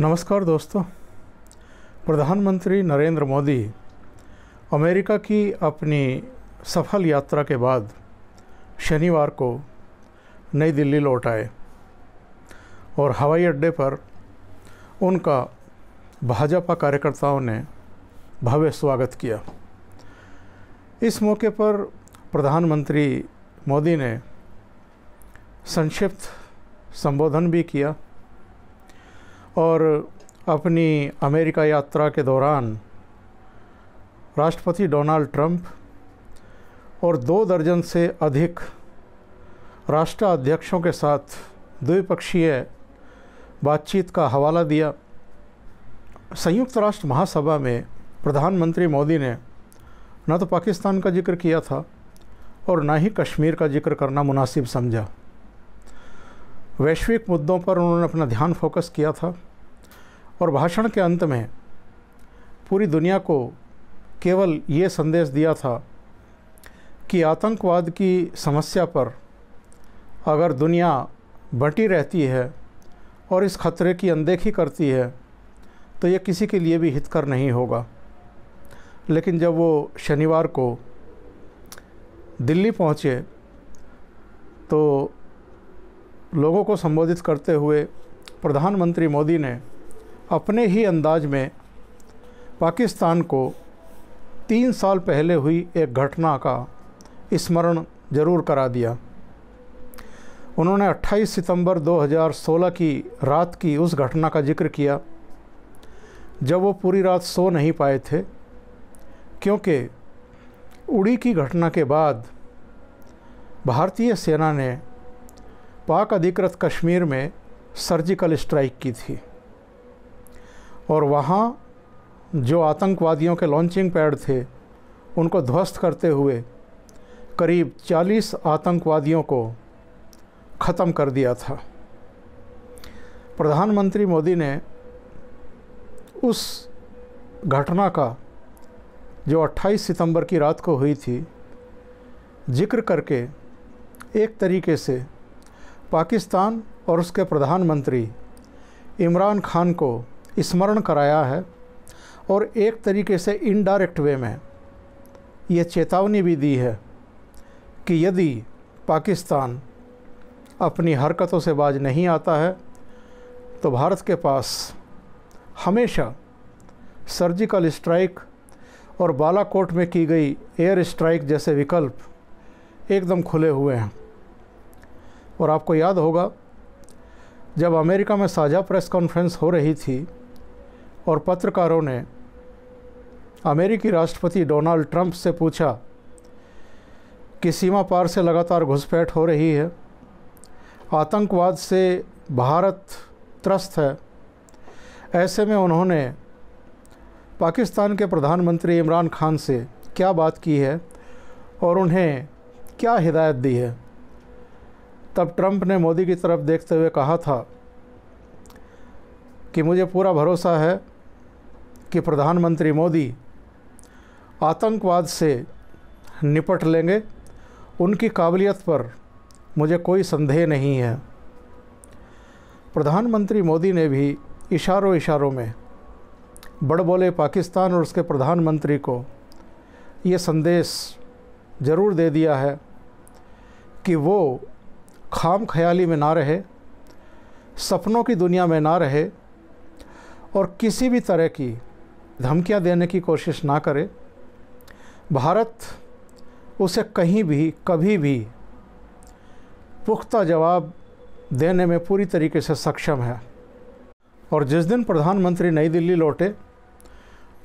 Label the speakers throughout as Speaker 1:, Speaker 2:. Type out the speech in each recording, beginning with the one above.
Speaker 1: नमस्कार दोस्तों प्रधानमंत्री नरेंद्र मोदी अमेरिका की अपनी सफल यात्रा के बाद शनिवार को नई दिल्ली लौट आए और हवाई अड्डे पर उनका भाजपा कार्यकर्ताओं ने भव्य स्वागत किया इस मौके पर प्रधानमंत्री मोदी ने संक्षिप्त संबोधन भी किया और अपनी अमेरिका यात्रा के दौरान राष्ट्रपति डोनाल्ड ट्रंप और दो दर्जन से अधिक राष्ट्राध्यक्षों के साथ द्विपक्षीय बातचीत का हवाला दिया संयुक्त राष्ट्र महासभा में प्रधानमंत्री मोदी ने न तो पाकिस्तान का जिक्र किया था और ना ही कश्मीर का जिक्र करना मुनासिब समझा वैश्विक मुद्दों पर उन्होंने अपना ध्यान फोकस किया था और भाषण के अंत में पूरी दुनिया को केवल ये संदेश दिया था कि आतंकवाद की समस्या पर अगर दुनिया बटी रहती है और इस खतरे की अनदेखी करती है तो ये किसी के लिए भी हितकर नहीं होगा लेकिन जब वो शनिवार को दिल्ली पहुँचे तो लोगों को संबोधित करते हुए प्रधानमंत्री मोदी ने अपने ही अंदाज में पाकिस्तान को तीन साल पहले हुई एक घटना का स्मरण जरूर करा दिया उन्होंने 28 सितंबर 2016 की रात की उस घटना का जिक्र किया जब वो पूरी रात सो नहीं पाए थे क्योंकि उड़ी की घटना के बाद भारतीय सेना ने पाक अधिकृत कश्मीर में सर्जिकल स्ट्राइक की थी और वहाँ जो आतंकवादियों के लॉन्चिंग पैड थे उनको ध्वस्त करते हुए करीब 40 आतंकवादियों को ख़त्म कर दिया था प्रधानमंत्री मोदी ने उस घटना का जो 28 सितंबर की रात को हुई थी जिक्र करके एक तरीके से पाकिस्तान और उसके प्रधानमंत्री इमरान खान को स्मरण कराया है और एक तरीके से इनडायरेक्ट वे में ये चेतावनी भी दी है कि यदि पाकिस्तान अपनी हरकतों से बाज नहीं आता है तो भारत के पास हमेशा सर्जिकल स्ट्राइक और बालाकोट में की गई एयर स्ट्राइक जैसे विकल्प एकदम खुले हुए हैं और आपको याद होगा जब अमेरिका में साझा प्रेस कॉन्फ्रेंस हो रही थी और पत्रकारों ने अमेरिकी राष्ट्रपति डोनाल्ड ट्रंप से पूछा कि सीमा पार से लगातार घुसपैठ हो रही है आतंकवाद से भारत त्रस्त है ऐसे में उन्होंने पाकिस्तान के प्रधानमंत्री इमरान खान से क्या बात की है और उन्हें क्या हिदायत दी है तब ट्रंप ने मोदी की तरफ देखते हुए कहा था कि मुझे पूरा भरोसा है कि प्रधानमंत्री मोदी आतंकवाद से निपट लेंगे उनकी काबिलियत पर मुझे कोई संदेह नहीं है प्रधानमंत्री मोदी ने भी इशारों इशारों में बड़ बोले पाकिस्तान और उसके प्रधानमंत्री को ये संदेश ज़रूर दे दिया है कि वो खाम ख्याली में ना रहे सपनों की दुनिया में ना रहे और किसी भी तरह की धमकियां देने की कोशिश ना करे भारत उसे कहीं भी कभी भी पुख्ता जवाब देने में पूरी तरीके से सक्षम है और जिस दिन प्रधानमंत्री नई दिल्ली लौटे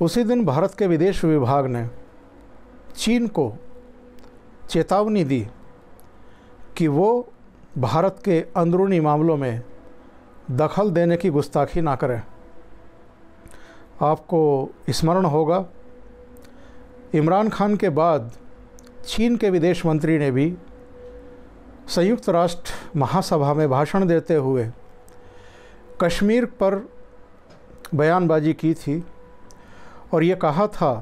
Speaker 1: उसी दिन भारत के विदेश विभाग ने चीन को चेतावनी दी कि वो भारत के अंदरूनी मामलों में दखल देने की गुस्ताखी ना करें आपको स्मरण होगा इमरान खान के बाद चीन के विदेश मंत्री ने भी संयुक्त राष्ट्र महासभा में भाषण देते हुए कश्मीर पर बयानबाजी की थी और ये कहा था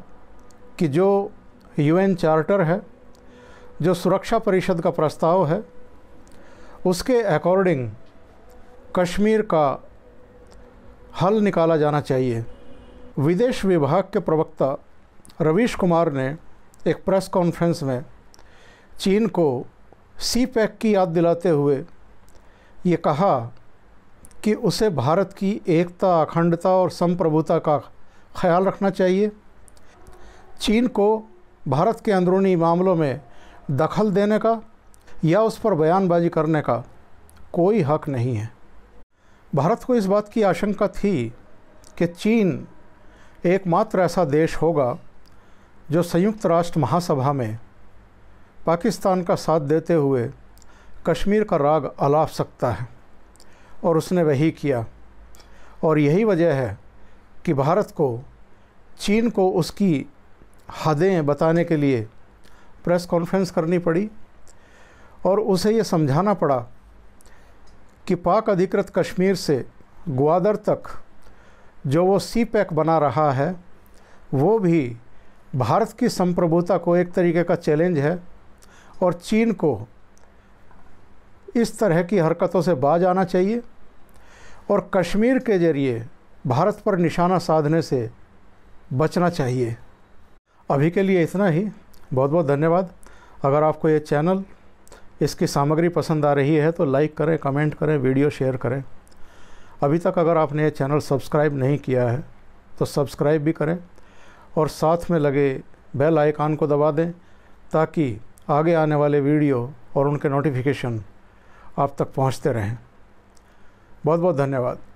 Speaker 1: कि जो यूएन चार्टर है जो सुरक्षा परिषद का प्रस्ताव है उसके अकॉर्डिंग कश्मीर का हल निकाला जाना चाहिए विदेश विभाग के प्रवक्ता रवीश कुमार ने एक प्रेस कॉन्फ्रेंस में चीन को सी पैक e की याद दिलाते हुए ये कहा कि उसे भारत की एकता अखंडता और संप्रभुता का ख्याल रखना चाहिए चीन को भारत के अंदरूनी मामलों में दखल देने का या उस पर बयानबाजी करने का कोई हक नहीं है भारत को इस बात की आशंका थी कि चीन एकमात्र ऐसा देश होगा जो संयुक्त राष्ट्र महासभा में पाकिस्तान का साथ देते हुए कश्मीर का राग अलाप सकता है और उसने वही किया और यही वजह है कि भारत को चीन को उसकी हदें बताने के लिए प्रेस कॉन्फ्रेंस करनी पड़ी और उसे ये समझाना पड़ा कि पाक अधिकृत कश्मीर से ग्वादर तक जो वो सी पैक बना रहा है वो भी भारत की संप्रभुता को एक तरीके का चैलेंज है और चीन को इस तरह की हरकतों से बाज आना चाहिए और कश्मीर के ज़रिए भारत पर निशाना साधने से बचना चाहिए अभी के लिए इतना ही बहुत बहुत धन्यवाद अगर आपको ये चैनल इसकी सामग्री पसंद आ रही है तो लाइक करें कमेंट करें वीडियो शेयर करें अभी तक अगर आपने ये चैनल सब्सक्राइब नहीं किया है तो सब्सक्राइब भी करें और साथ में लगे बेल आइकान को दबा दें ताकि आगे आने वाले वीडियो और उनके नोटिफिकेशन आप तक पहुंचते रहें बहुत बहुत धन्यवाद